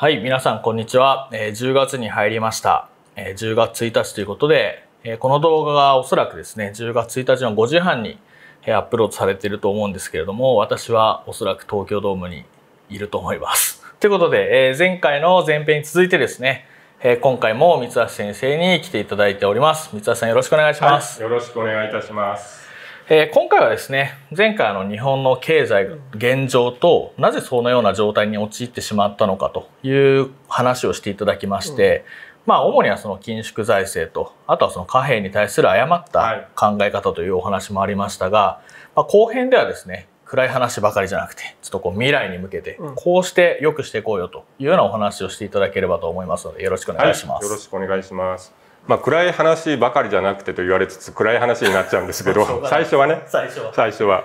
はい、皆さんこんにちは。えー、10月に入りました。えー、10月1日ということで、えー、この動画がおそらくですね、10月1日の5時半に、えアップロードされていると思うんですけれども、私はおそらく東京ドームにいると思います。ということで、え前回の前編に続いてですね、え今回も三橋先生に来ていただいております。三橋さんよろしくお願いします、はい、よろしくお願いいたします。えー、今回はですね前回の日本の経済現状となぜそのような状態に陥ってしまったのかという話をしていただきまして、うん、まあ、主にはその緊縮財政とあとはその貨幣に対する誤った考え方というお話もありましたが、はい、まあ、後編ではですね暗い話ばかりじゃなくてちょっとこう未来に向けてこうして良くしていこうよというようなお話をしていただければと思いますのでよろしくお願いします。はい、よろしくお願いしますまあ、暗い話ばかりじゃなくてと言われつつ暗い話になっちゃうんですけど 最初はね最初は最初は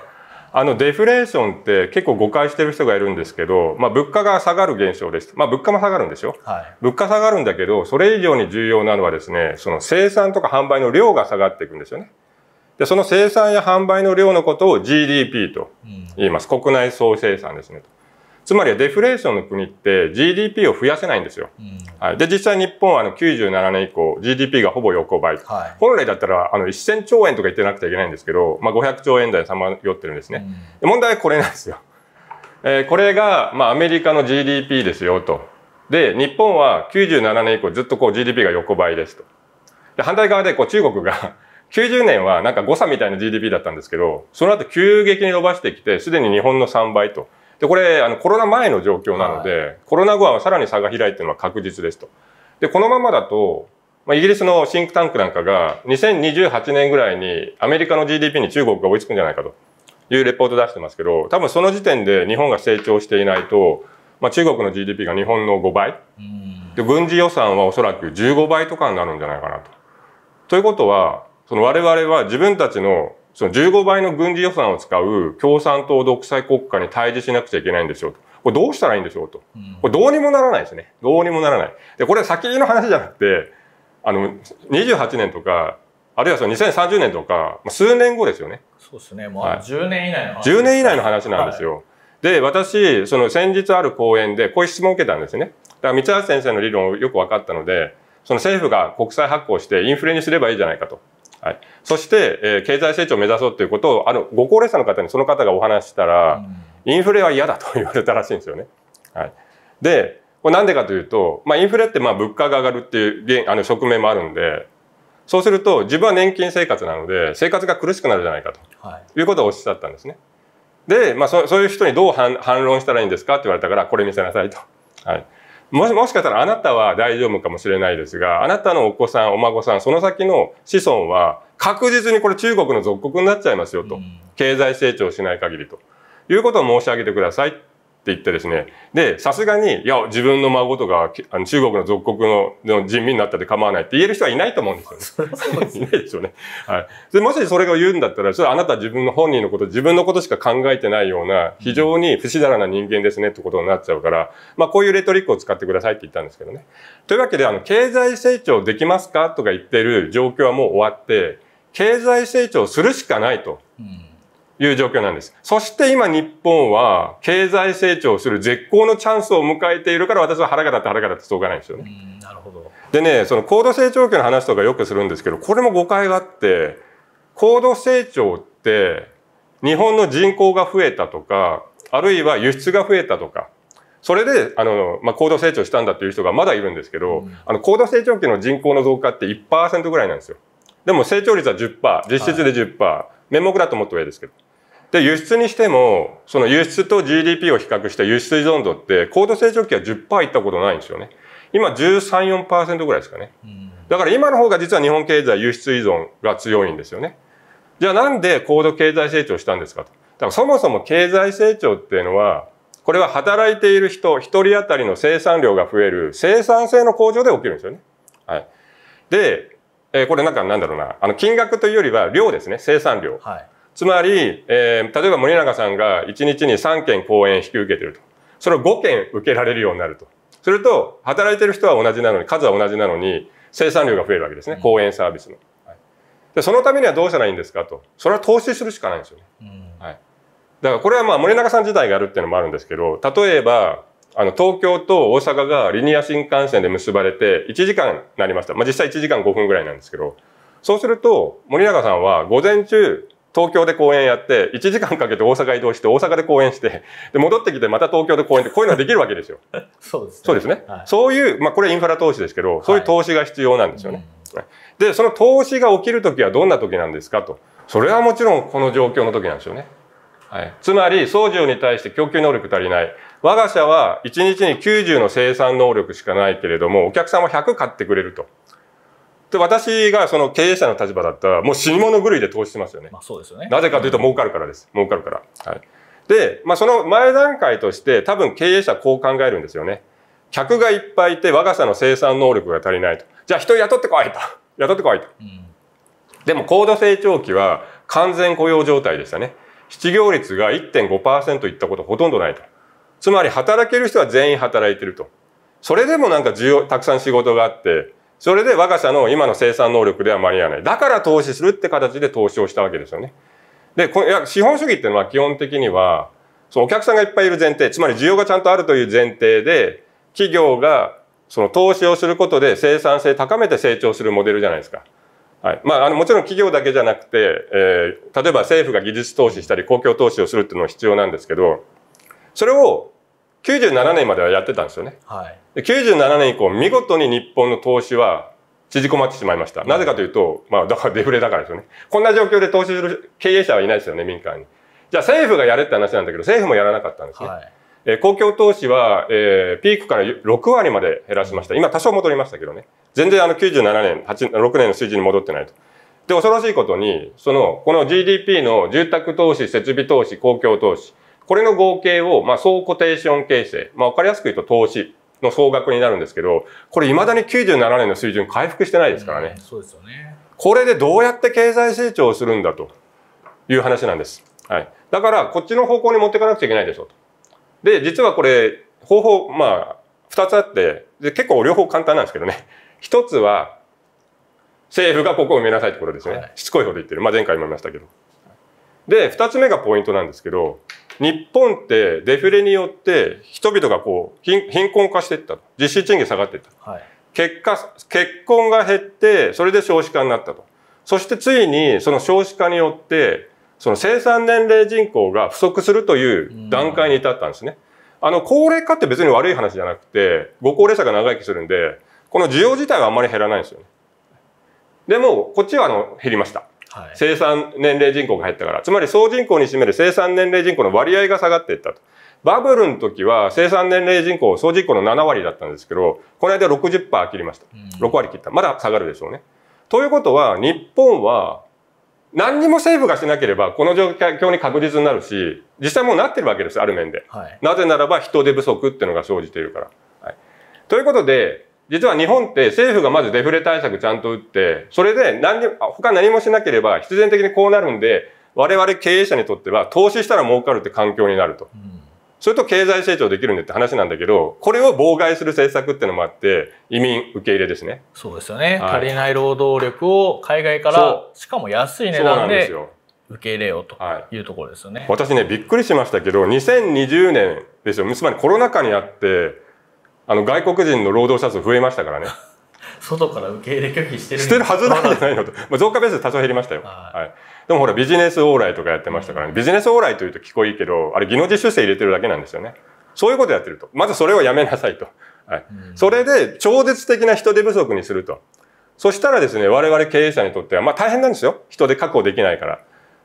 あのデフレーションって結構誤解してる人がいるんですけど、まあ、物価が下がる現象です、まあ、物価も下がるんでしょ、はい、物価下がるんだけどそれ以上に重要なのはですねその生産とか販売の量が下がっていくんですよねでその生産や販売の量のことを GDP と言います、うん、国内総生産ですねつまりデフレーションの国って GDP を増やせないんですよ。うん、はい、で、実際日本はあの97年以降 GDP がほぼ横ばい。はい、本来だったらあの1000兆円とか言ってなくちゃいけないんですけど、まあ、500兆円台さまよってるんですね、うん、問題はこれなんですよ。えー、これが、まあ、アメリカの GDP ですよと。で、日本は97年以降ずっとこう GDP が横ばいですと。で、反対側でこう中国が90 年はなんか誤差みたいな GDP だったんですけど、その後急激に伸ばしてきて、すでに日本の3倍と。でこれあのコロナ前の状況なので、はい、コロナ後はさらに差が開いてるのは確実ですと。でこのままだと、まあ、イギリスのシンクタンクなんかが2028年ぐらいにアメリカの GDP に中国が追いつくんじゃないかというレポート出してますけど多分その時点で日本が成長していないと、まあ、中国の GDP が日本の5倍で軍事予算はおそらく15倍とかになるんじゃないかなと。ということはその我々は自分たちのその15倍の軍事予算を使う共産党独裁国家に対峙しなくちゃいけないんでしょうと。これどうしたらいいんでしょうと。これどうにもならないですね。どうにもならない。で、これ先の話じゃなくて、あの、28年とか、あるいはその2030年とか、数年後ですよね。そうですね。もう10年以内の話、はい、10年以内の話なんですよ。はい、で、私、その先日ある講演でこういう質問を受けたんですね。だから、三橋先生の理論をよく分かったので、その政府が国債発行してインフレにすればいいじゃないかと。はい、そして、えー、経済成長を目指そうということをあのご高齢者の方にその方がお話したら、うん、インフレは嫌だと言われたらしいんですよね。はい、でこれなんでかというと、まあ、インフレってまあ物価が上がるっていうあの側面もあるんでそうすると自分は年金生活なので生活が苦しくなるじゃないかと、はい、いうことをおっしゃったんですね。で、まあ、そそういう人にどう反論したらいいんですかって言われたからこれ見せなさいと。はいもし、もしかしたらあなたは大丈夫かもしれないですが、あなたのお子さん、お孫さん、その先の子孫は確実にこれ中国の属国になっちゃいますよと。経済成長しない限りと。いうことを申し上げてくださいって言ってですね。で、さすがに、いや、自分の孫とか、あの中国の属国のの人民になったで構わないって言える人はいないと思うんですよね。いないですよね。はい。で、もしそれが言うんだったら、それはあなた自分の本人のこと、自分のことしか考えてないような、非常に不死だらな人間ですねってことになっちゃうから、まあ、こういうレトリックを使ってくださいって言ったんですけどね。というわけで、あの、経済成長できますかとか言ってる状況はもう終わって、経済成長するしかないと。うんいう状況なんです。そして今日本は経済成長する絶好のチャンスを迎えているから私は腹が立って腹が立ってしょうがないんですよね。なるほど。でね、その高度成長期の話とかよくするんですけど、これも誤解があって、高度成長って日本の人口が増えたとか、あるいは輸出が増えたとか、それで、あの、まあ、高度成長したんだっていう人がまだいるんですけど、うん、あの、高度成長期の人口の増加って1%ぐらいなんですよ。でも成長率は10%、実質で10%、はい、面目だと思っいいですけど。で、輸出にしても、その輸出と GDP を比較した輸出依存度って、高度成長期は10%いったことないんですよね。今13、4%ぐらいですかね。だから今の方が実は日本経済輸出依存が強いんですよね。じゃあなんで高度経済成長したんですかと。だからそもそも経済成長っていうのは、これは働いている人、一人当たりの生産量が増える生産性の向上で起きるんですよね。はい。で、えー、これなんかなんだろうな、あの金額というよりは量ですね、生産量。はい、つまり、えー、例えば森永さんが1日に3件講演引き受けてると。それを5件受けられるようになると。すると、働いてる人は同じなのに、数は同じなのに、生産量が増えるわけですね。講演サービスの。はい、で、そのためにはどうしたらいいんですかと。それは投資するしかないんですよね。うん、はい。だからこれはまあ森永さん自体があるっていうのもあるんですけど、例えば、あの、東京と大阪がリニア新幹線で結ばれて、1時間になりました。まあ、実際1時間5分ぐらいなんですけど、そうすると、森永さんは午前中、東京で公演やって、1時間かけて大阪移動して、大阪で公演して、で、戻ってきてまた東京で公演って、こういうのができるわけですよ。そうですね。そうですね。はい、そういう、まあ、これインフラ投資ですけど、そういう投資が必要なんですよね。はいで、その投資が起きるときはどんなときなんですかと。それはもちろんこの状況のときなんですよね。はい、つまり、総需に対して供給能力足りない。我が社は1日に90の生産能力しかないけれども、お客さんは100買ってくれると。で、私がその経営者の立場だったら、もう死に物狂いで投資しますよね。まあそうですよね。なぜかというと儲かるからです。儲かるから。はい。で、まあその前段階として多分経営者こう考えるんですよね。客がいっぱいいて我が社の生産能力が足りないと。じゃあ人雇ってこいと。雇ってこいと。うん、でも高度成長期は完全雇用状態でしたね。失業率が1.5%いったことほとんどないと。つまり働ける人は全員働いてると。それでもなんか需要、たくさん仕事があって、それで我が社の今の生産能力では間に合わない。だから投資するって形で投資をしたわけですよね。で、こいや資本主義っていうのは基本的には、そのお客さんがいっぱいいる前提、つまり需要がちゃんとあるという前提で、企業がその投資をすることで生産性高めて成長するモデルじゃないですか。はい。まあ、あの、もちろん企業だけじゃなくて、えー、例えば政府が技術投資したり公共投資をするっていうのは必要なんですけど、それを97年まではやってたんですよね。はい、で97年以降、見事に日本の投資は縮こまってしまいました。なぜかというと、まあ、だから デフレだからですよね。こんな状況で投資する経営者はいないですよね、民間に。じゃあ政府がやれって話なんだけど、政府もやらなかったんですね。はい、え公共投資は、えー、ピークから6割まで減らしました。今多少戻りましたけどね。全然あの97年、8 6年の水準に戻ってないと。で、恐ろしいことに、その、この GDP の住宅投資、設備投資、公共投資、これの合計を、まあ、総コテーション形成。まあ、わかりやすく言うと投資の総額になるんですけど、これ未だに97年の水準回復してないですからね。うそうですよね。これでどうやって経済成長をするんだという話なんです。はい。だから、こっちの方向に持っていかなくちゃいけないでしょと。で、実はこれ、方法、まあ、二つあって、で、結構両方簡単なんですけどね。一つは、政府がここを埋めなさいってことですね。はい、しつこいほど言ってる。まあ、前回も言いましたけど。で、二つ目がポイントなんですけど、日本ってデフレによって人々がこう貧困化していった実質賃金下がっていった、はい、結果結婚が減ってそれで少子化になったとそしてついにその少子化によってその生産年齢人口が不足するという段階に至ったんですね、あの高齢化って別に悪い話じゃなくてご高齢者が長生きするんでこの需要自体はあんまり減らないんですよねでもこっちはあの減りました生産年齢人口が減ったから。つまり総人口に占める生産年齢人口の割合が下がっていったと。バブルの時は生産年齢人口、総人口の7割だったんですけど、この間60%切りました。6割切った。まだ下がるでしょうね。ということは、日本は何にも政府がしなければ、この状況に確実になるし、実際もうなってるわけです、ある面で。はい、なぜならば人手不足っていうのが生じているから。はい、ということで、実は日本って政府がまずデフレ対策ちゃんと打って、それで何に、他何もしなければ必然的にこうなるんで、我々経営者にとっては投資したら儲かるって環境になると。それと経済成長できるんでって話なんだけど、これを妨害する政策っていうのもあって、移民受け入れですね。そうですよね。はい、足りない労働力を海外から、しかも安い値段で受け入れようというところですよね、はい。私ね、びっくりしましたけど、2020年ですよ。つまりコロナ禍にあって、あの外国人の労働者数増えましたからね 外から受け入れ拒否してるしてるはずなんじゃないのと、まあ、増加ベース多少減りましたよ、はい、はい、でもほらビジネス往来とかやってましたからね、ビジネス往来というと聞こえいいけどあれ技能実習生入れてるだけなんですよねそういうことやってるとまずそれをやめなさいと、はい、それで超絶的な人手不足にするとそしたらですね我々経営者にとってはまあ大変なんですよ人手確保できないから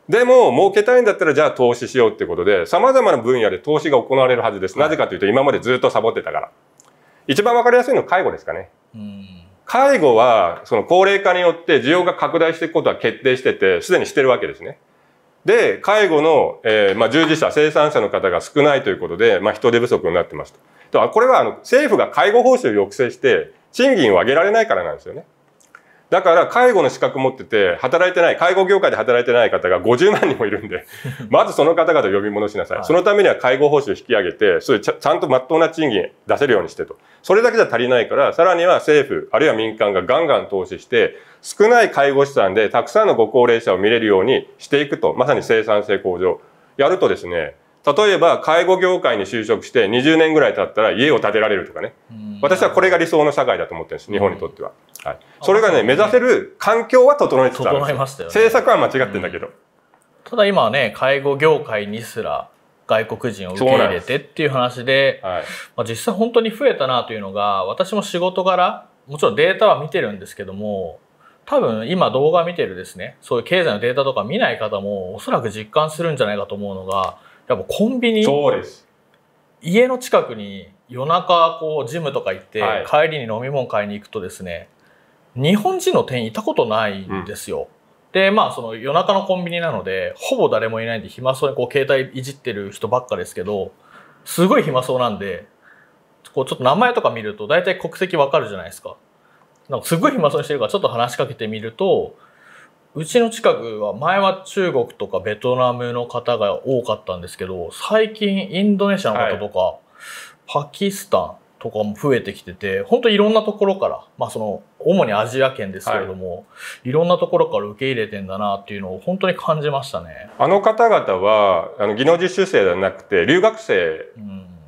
でも、儲けたいんだったら、じゃあ投資しようってことで、様々な分野で投資が行われるはずです。なぜかというと、今までずっとサボってたから。一番わかりやすいのは介護ですかね。うん介護は、その高齢化によって需要が拡大していくことは決定してて、すでにしてるわけですね。で、介護の、えー、まあ、従事者、生産者の方が少ないということで、まあ、人手不足になってますと。だこれは、あの、政府が介護報酬を抑制して、賃金を上げられないからなんですよね。だから介護の資格持ってて、働いてない、介護業界で働いてない方が50万人もいるんで、まずその方々を呼び戻しなさい。はい、そのためには介護報酬引き上げて、それちゃんとまっとうな賃金出せるようにしてと。それだけじゃ足りないから、さらには政府、あるいは民間がガンガン投資して、少ない介護資産でたくさんのご高齢者を見れるようにしていくと。まさに生産性向上。やるとですね、例えば、介護業界に就職して20年ぐらい経ったら家を建てられるとかね。私はこれが理想の社会だと思ってるんです、日本にとっては。はい。それがね、目指せる環境は整えて整いましたよ、ね。政策は間違ってんだけど。ただ今はね、介護業界にすら、外国人を受け入れてっていう話で、はい、まあ、実際本当に増えたなというのが私も仕事柄もちろんデータは見てるんですけども多分今動画見てるですねそういう経済のデータとか見ない方もおそらく実感するんじゃないかと思うのがやっぱコンビニそうです家の近くに夜中こうジムとか行って、帰りに飲み物買いに行くとですね日本人の店員いたことないんですよ。うん、でまあその夜中のコンビニなのでほぼ誰もいないんで暇そうにこう携帯いじってる人ばっかですけどすごい暇そうなんでこうちょっと名前とか見ると大体国籍わかるじゃないですか。なんかすごい暇そうにしてるからちょっと話しかけてみるとうちの近くは前は中国とかベトナムの方が多かったんですけど最近インドネシアの方とか、はい、パキスタンとかも増えてきてて本当いろんなところから、まあ、その主にアジア圏ですけれども、はい、いろんなところから受け入れてんだなっていうのを本当に感じましたねあの方々はあの技能実習生ではなくて留学生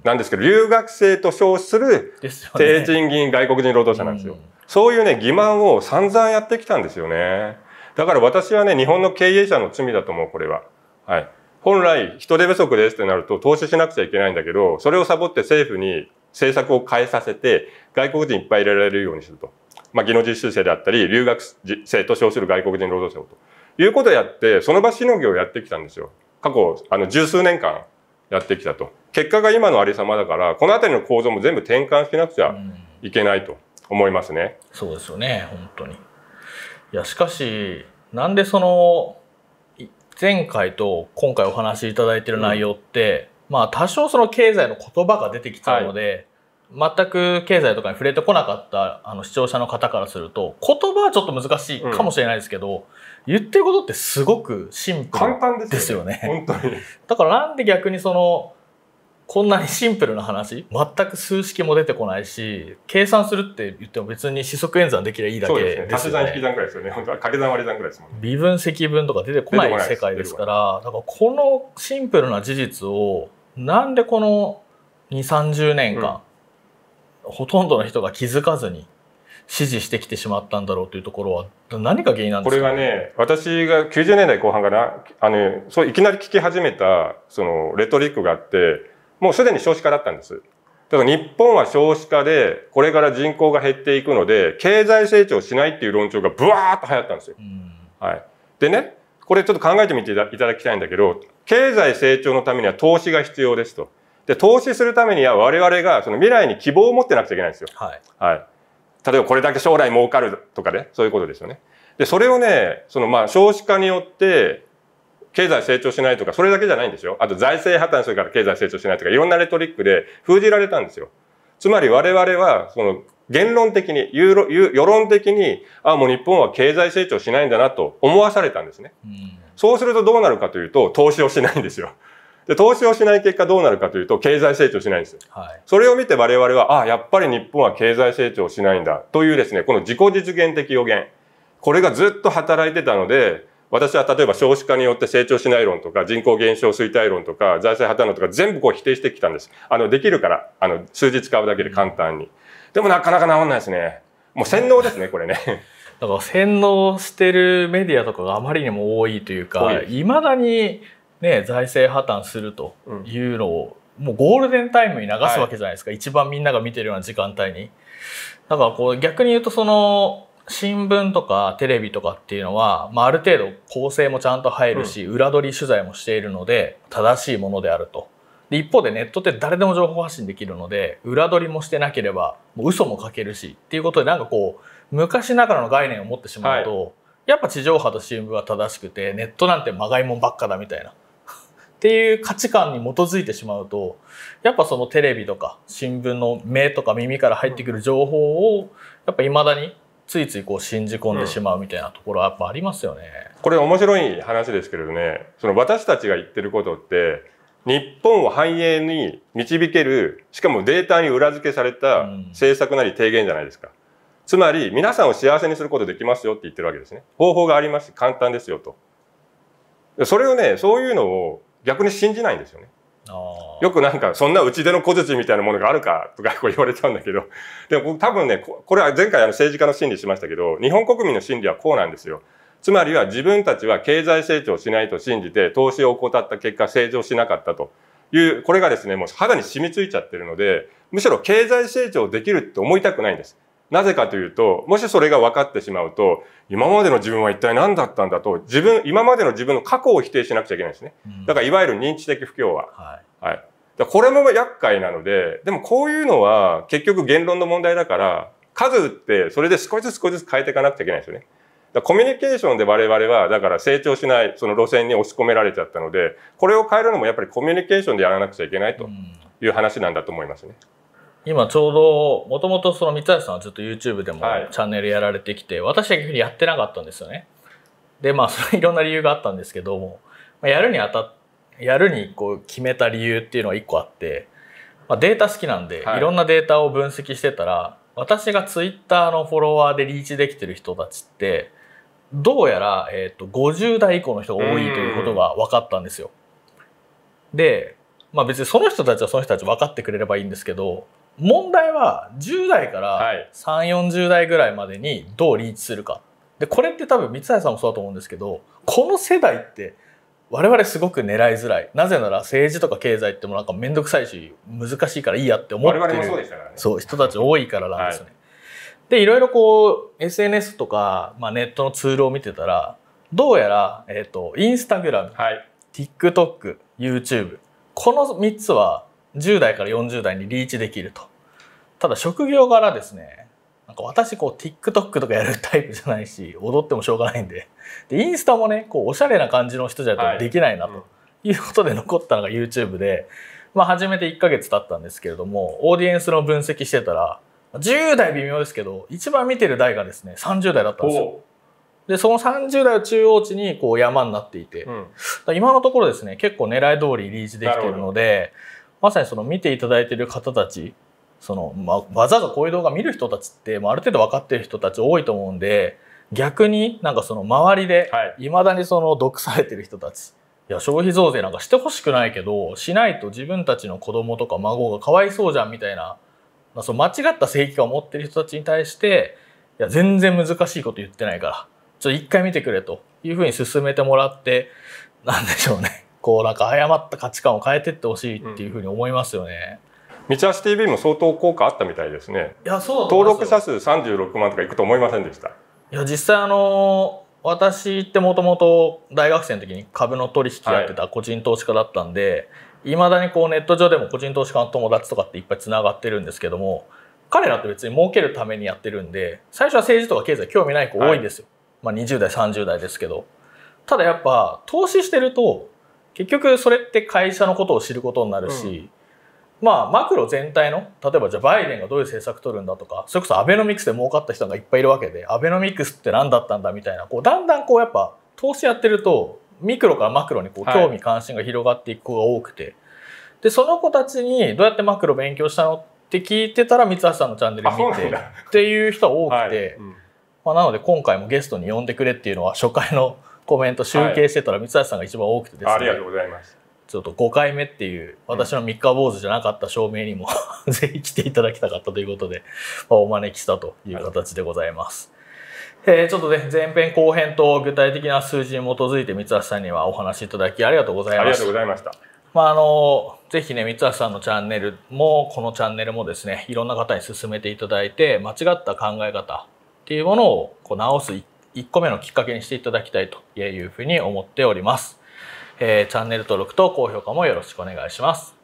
なんですけど、うん、留学生と称する低賃金外国人労働者なんですよ。うん、そういうね欺瞞を散々やってきたんですよね。だから私はね、日本の経営者の罪だと思う、これは。はい。本来、人手不足ですってなると投資しなくちゃいけないんだけど、それをサボって政府に政策を変えさせて、外国人いっぱい入れられるようにすると。まあ、技能実習生であったり、留学生と称する外国人労働者をと。いうことをやって、その場しのぎをやってきたんですよ。過去、あの、十数年間やってきたと。結果が今のありさまだから、この辺りの構造も全部転換しなくちゃいけないと思いますね。うん、そうですよね、本当に。いや、しかし、なんでその前回と今回お話しいただいてる内容って、うん、まあ多少その経済の言葉が出てきちゃうので、はい、全く経済とかに触れてこなかったあの視聴者の方からすると言葉はちょっと難しいかもしれないですけど、うん、言ってることってすごくシンプルですよね。よね だからなんで逆にそのこんなにシンプルな話全く数式も出てこないし計算するって言っても別に四則演算できればいいだけですよね、ね、足し算引き算ぐらいですよね本当は掛け算割り算ぐらいですもんね微分積分とか出てこない世界ですからだからこのシンプルな事実をなんでこの2 3 0年間、うん、ほとんどの人が気づかずに支持してきてしまったんだろうというところは何が原因なんですか、ね、これね私が90年代後半かなあのそういきなり聞き始めたそのレトリックがあってもうすでに少子化だったんです。ただ日本は少子化で、これから人口が減っていくので、経済成長しないっていう論調がブワーっと流行ったんですよ。はい。でね、これちょっと考えてみていただきたいんだけど、経済成長のためには投資が必要ですと。で、投資するためには我々がその未来に希望を持ってなくちゃいけないんですよ。はい。はい。例えばこれだけ将来儲かるとかね、そういうことですよね。で、それをね、そのまあ少子化によって経済成長しないとか、それだけじゃないんですよ。あと財政破綻するから経済成長しないとか、いろんなレトリックで封じられたんですよ。つまり我々は、その、言論的に、世論的に、あ、あ、もう日本は経済成長しないんだなと思わされたんですね。うそうするとどうなるかというと、投資をしないんですよ。で、投資をしない結果どうなるかというと、経済成長しないんです。はい、それを見て我々は、ああ、やっぱり日本は経済成長しないんだというですね、この自己実現的予言。これがずっと働いてたので、私は例えば少子化によって成長しない論とか、人口減少衰退論とか、財政破綻論とか全部こう否定してきたんです。あの、できるから、あの、数字使うだけで簡単に。でもなかなか治んないですね。もう洗脳ですね、これね。だ から洗脳してるメディアとかがあまりにも多いというか、いまだにね、財政破綻するというのを、もうゴールデンタイムに流すわけじゃないですか、はい、一番みんなが見てるような時間帯に。だからこう逆に言うとその新聞とかテレビとかっていうのは、まあ、ある程度構成もちゃんと入るし、うん、裏取り取材もしているので正しいものであると。で一方でネットって誰でも情報発信できるので裏取りもしてなければもう嘘も書けるしっていうことでなんかこう昔ながらの概念を持ってしまうと、はい、やっぱ地上波と新聞は正しくてネットなんてまがいもんばっかだみたいな っていう価値観に基づいてしまうとやっぱそのテレビとか新聞の目とか耳から入ってくる情報をやっぱ未だについついこう信じ込んでしまうみたいなところはやっぱありますよね。うん、これ面白い話ですけれどね、その私たちが言ってることって、日本を繁栄に導ける、しかもデータに裏付けされた政策なり提言じゃないですか。うん、つまり、皆さんを幸せにすることできますよって言ってるわけですね。方法があります。簡単ですよと。それをね、そういうのを逆に信じないんですよね。よくなんか、そんなうちでの小槌みたいなものがあるかとかこう言われちゃうんだけど、でも多分ね、これは前回あの政治家の心理しましたけど、日本国民の心理はこうなんですよ。つまりは自分たちは経済成長しないと信じて、投資を怠った結果、成長しなかったという、これがですね、もう肌に染みついちゃってるので、むしろ経済成長できるって思いたくないんです。なぜかというと、もしそれが分かってしまうと、今までの自分は一体何だったんだと、自分、今までの自分の過去を否定しなくちゃいけないですね。だから、いわゆる認知的不協和。はい。はい。だこれも厄介なので、でもこういうのは結局言論の問題だから、数打って、それで少しずつ少しずつ変えていかなくちゃいけないですよね。だコミュニケーションで我々は、だから成長しない、その路線に押し込められちゃったので、これを変えるのもやっぱりコミュニケーションでやらなくちゃいけないという話なんだと思いますね。うん今ちょうどもともとその三橋さんはずっと YouTube でもチャンネルやられてきて、はい、私は逆にやってなかったんですよね。でまあ それいろんな理由があったんですけどもやるにあたやるにこう決めた理由っていうのは1個あって、まあ、データ好きなんで、はい、いろんなデータを分析してたら私が Twitter のフォロワーでリーチできてる人たちってどうやら、えーと、と50代以降の人が多いということが分かったんですよ。で、まあ、別にその人たちはその人たち分かってくれればいいんですけど問題は10代から3、は40代ぐらいまでにどうリーチするか。で、これって多分三橋さんもそうだと思うんですけど、この世代って我々すごく狙いづらい。なぜなら政治とか経済ってもなんか面倒くさいし、難しいからいいやって思ってる。我々そう人たち多いからなんですね。はい、で、いろいろこう、SNS とか、まあ、ネットのツールを見てたら、どうやら、えっ、ー、と、インスタグラム、はい、TikTok、YouTube、この3つは10代から40代にリーチできると。ただ職業柄ですねなんか私こう TikTok とかやるタイプじゃないし踊ってもしょうがないんででインスタもねこうおしゃれな感じの人じゃないとできないなということで残ったのが YouTube で、まあ、始めて1ヶ月経ったんですけれどもオーディエンスの分析してたら10代微妙ですけど一番見てる代がですね30代だったんですよ。でその30代を中央値にこう山になっていて、うん、今のところですね結構狙い通りリーチできてるのでまさにその見ていただいている方たちその、ま、わざわざこういう動画見る人たちって、まあ、ある程度分かってる人たち多いと思うんで逆になんかその周りでいまだにその毒されてる人たち、いや消費増税なんかしてほしくないけどしないと自分たちの子供とか孫がかわいそうじゃんみたいな、まあ、その間違った正義感を持ってる人たちに対していや全然難しいこと言ってないからちょっと一回見てくれというふうに進めてもらってなんでしょうねこうなんか誤った価値観を変えてってほしいっていうふうに思いますよね。うん道橋 TV も相当効果あったみたいですね。いや、そう登録者数36万とかいくと思いませんでした。いや、実際あのー、私ってもともと大学生の時に株の取引やってた個人投資家だったんで、はいまだにこうネット上でも個人投資家の友達とかっていっぱいつながってるんですけども、彼らって別に儲けるためにやってるんで、最初は政治とか経済興味ない子多いんですよ。はい、まあ20代、30代ですけど。ただやっぱ投資してると結局それって会社のことを知ることになるし、まあ、マクロ全体の例えばじゃあバイデンがどういう政策取るんだとかそれこそアベノミクスで儲かった人がいっぱいいるわけでアベノミクスって何だったんだみたいなこうだんだんこうやっぱ投資やってるとミクロからマクロにこう興味関心が広がっていく子が多くて、はい、でその子たちにどうやってマクロ勉強したのって聞いてたら三橋さんのチャンネル見てっていう人が多くて、はい、まあ、なので今回もゲストに呼んでくれっていうのは初回のコメント集計してたら三橋さんが一番多くてですね、はい、ありがとうございますちょっと5回目っていう、私の三日坊主じゃなかった証明にも ぜひ来ていただきたかったということで、まあ、お招きしたという形でございます。えー、ちょっとね、前編後編と具体的な数字に基づいて三橋さんにはお話しいただきありがとうございました。ありがとうございました。まあ、あの、ぜひね、三橋さんのチャンネルも、このチャンネルもですね、いろんな方に進めていただいて、間違った考え方っていうものをこう直す1個目のきっかけにしていただきたいというふうに思っております。えー、チャンネル登録と高評価もよろしくお願いします。